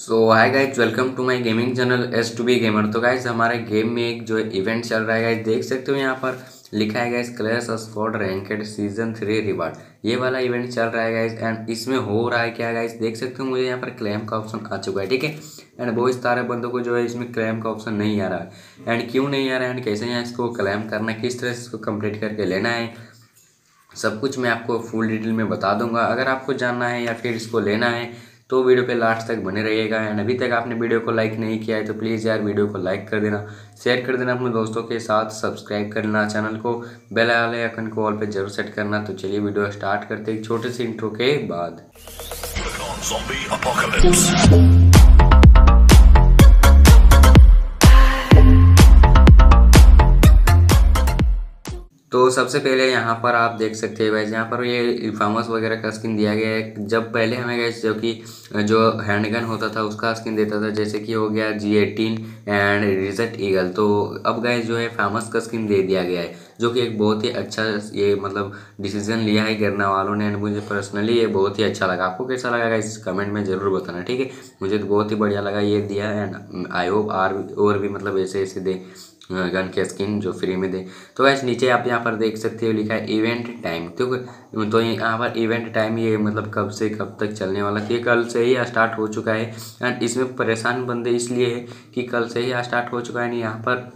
so hi guys welcome to my gaming channel S two B gamer तो guys हमारे game में एक जो इवेंट चल रहा है गाइज देख सकते हो यहाँ पर लिखा है guys clash spot ranked season three reward ये वाला इवेंट चल रहा है गाइज एंड इसमें हो रहा है क्या गाइज देख सकते हो मुझे यहाँ पर क्लेम का ऑप्शन आ चुका है ठीक है एंड बहुत सारे बंदों को जो है इसमें क्लेम का ऑप्शन नहीं आ रहा है एंड क्यों नहीं आ रहा है एंड कैसे यहाँ इसको क्लेम करना है किस तरह से इसको कंप्लीट करके लेना है सब कुछ मैं आपको फुल डिटेल में बता दूंगा अगर आपको जानना है या फिर इसको लेना है तो वीडियो पे लास्ट तक बने रहिएगा एंड अभी तक आपने वीडियो को लाइक नहीं किया है तो प्लीज़ यार वीडियो को लाइक कर देना शेयर कर देना अपने दोस्तों के साथ सब्सक्राइब करना चैनल को बेल वाले आइकन को ऑल पे जरूर सेट करना तो चलिए वीडियो स्टार्ट करते एक छोटे से इंट्रो के बाद तो सबसे पहले यहाँ पर आप देख सकते हैं गैस यहाँ पर ये फार्मस वगैरह का स्किन दिया गया है जब पहले हमें गैस जो कि जो हैंडगन होता था उसका स्किन देता था जैसे कि हो गया जी एटीन एंड रिजट ईगल तो अब गैस जो है फार्मस का स्किन दे दिया गया है जो कि एक बहुत ही अच्छा ये मतलब डिसीजन लिया है करने वालों ने एंड मुझे पर्सनली ये बहुत ही अच्छा लगा आपको कैसा लगा इस कमेंट में ज़रूर बताना ठीक है मुझे तो बहुत ही बढ़िया लगा ये दिया एंड आई होप आर और भी मतलब ऐसे ऐसे दें गन के स्किन जो फ्री में दे तो वैसे नीचे आप यहाँ पर देख सकते हो लिखा है इवेंट टाइम तो तो यहाँ पर इवेंट टाइम ये मतलब कब से कब तक चलने वाला ये कल से ही स्टार्ट हो चुका है एंड इसमें परेशान बंदे इसलिए है कि कल से ही स्टार्ट हो चुका है यहाँ पर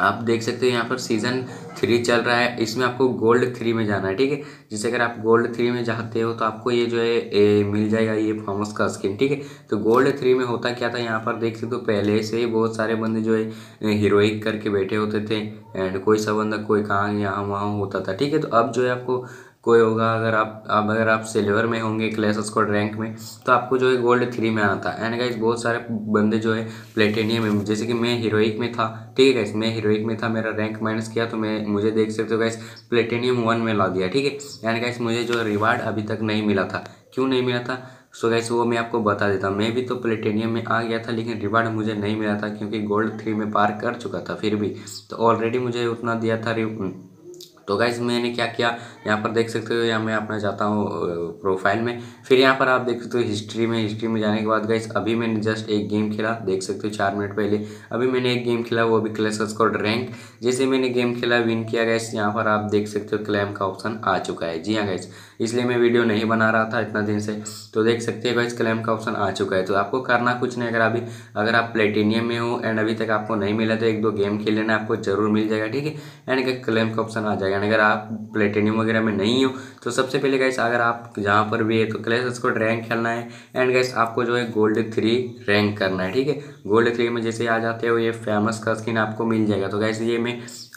आप देख सकते हो यहाँ पर सीज़न थ्री चल रहा है इसमें आपको गोल्ड थ्री में जाना है ठीक है जैसे अगर आप गोल्ड थ्री में जाते हो तो आपको ये जो है ए, मिल जाएगा ये फॉर्मस का स्किन ठीक है तो गोल्ड थ्री में होता क्या था यहाँ पर देख सकते हो पहले से ही बहुत सारे बंदे जो है हीरोइक करके बैठे होते थे एंड कोई सा बंदा कोई कहाँ यहाँ वहाँ होता था ठीक है तो अब जो है आपको कोई होगा अगर आप अब अगर आप सिल्वर में होंगे क्लेश स्क्वाड रैंक में तो आपको जो है गोल्ड थ्री में आना था एंड गाइज बहुत सारे बंदे जो है प्लेटेनियम में जैसे कि मैं हीरोइक में था ठीक है गाइस मैं हीरोइक में था मेरा रैंक माइनस किया तो मैं मुझे देख सकते हो गाइस प्लेटेनियम वन में ला दिया ठीक है एंड गाइस मुझे जो रिवार्ड अभी तक नहीं मिला था क्यों नहीं मिला था सो so गैस वो मैं आपको बता देता हूँ मैं भी तो प्लेटेनियम में आ गया था लेकिन रिवार्ड मुझे नहीं मिला था क्योंकि गोल्ड थ्री में पार कर चुका था फिर भी तो ऑलरेडी मुझे उतना दिया था तो गाइज मैंने क्या किया यहाँ पर देख सकते हो या मैं अपना जाता हूँ प्रोफाइल में फिर यहाँ पर आप देख सकते हो हिस्ट्री में हिस्ट्री में जाने के बाद गाइज अभी मैंने जस्ट एक गेम खेला देख सकते हो चार मिनट पहले अभी मैंने एक गेम खेला वो अभी क्लेश स्कॉट रैंक जैसे मैंने गेम खेला विन किया गया यहाँ पर आप देख सकते हो क्लेम का ऑप्शन आ चुका है जी हाँ गाइज़ इसलिए मैं वीडियो नहीं बना रहा था इतना दिन से तो देख सकते हो गाइज क्लेम का ऑप्शन आ चुका है तो आपको करना कुछ नहीं अगर अभी अगर आप प्लेटिनियम में हो एंड अभी तक आपको नहीं मिला तो एक दो गेम खेल लेना आपको जरूर मिल जाएगा ठीक है एंड क्लेम का ऑप्शन आ जाएगा यानी अगर आप प्लेटेनियम वगैरह में नहीं हो तो सबसे पहले गैस अगर आप जहाँ पर भी है तो क्लेश उसको रैंक खेलना है एंड गैस आपको जो है गोल्ड थ्री रैंक करना है ठीक है गोल्ड थ्री में जैसे आ जाते हो ये फेमस का स्किन आपको मिल जाएगा तो गैस ये मैं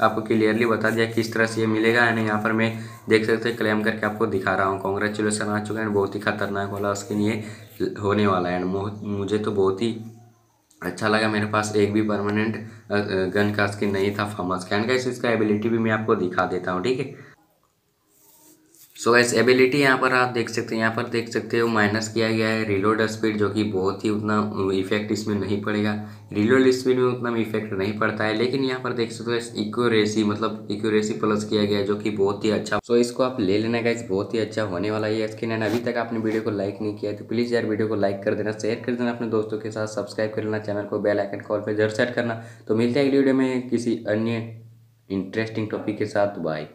आपको क्लियरली बता दिया किस तरह से ये मिलेगा एंड यहाँ पर मैं देख सकते हैं क्लेम करके आपको दिखा रहा हूँ कॉन्ग्रेचुलेसन आ चुका है बहुत ही खतरनाक वाला स्किन ये होने वाला है एंड मुझे तो बहुत ही अच्छा लगा मेरे पास एक भी परमानेंट गन का स्किन नहीं था फार्मा स्कैन का इसका एबिलिटी भी मैं आपको दिखा देता हूँ ठीक है सो so, एबिलिटी यहाँ पर आप देख सकते हैं यहाँ पर देख सकते हो माइनस किया गया है रिलोड स्पीड जो कि बहुत ही उतना इफेक्ट इसमें नहीं पड़ेगा रिलोड स्पीड में उतना इफेक्ट नहीं पड़ता है लेकिन यहाँ पर देख सकते हो इक्यूरेसी मतलब इक्यूरेसी प्लस किया गया है जो कि बहुत ही अच्छा सो इसको आप ले लेना का बहुत ही अच्छा होने वाला है इसके एंड अभी तक आपने वीडियो को लाइक नहीं किया तो प्लीज़ यार वीडियो को लाइक कर देना शेयर कर देना अपने दोस्तों के साथ सब्सक्राइब कर लेना चैनल को बेल आइकन कॉल पर जरूर सेट करना तो मिलते हैं अगली वीडियो में किसी अन्य इंटरेस्टिंग टॉपिक के साथ बाय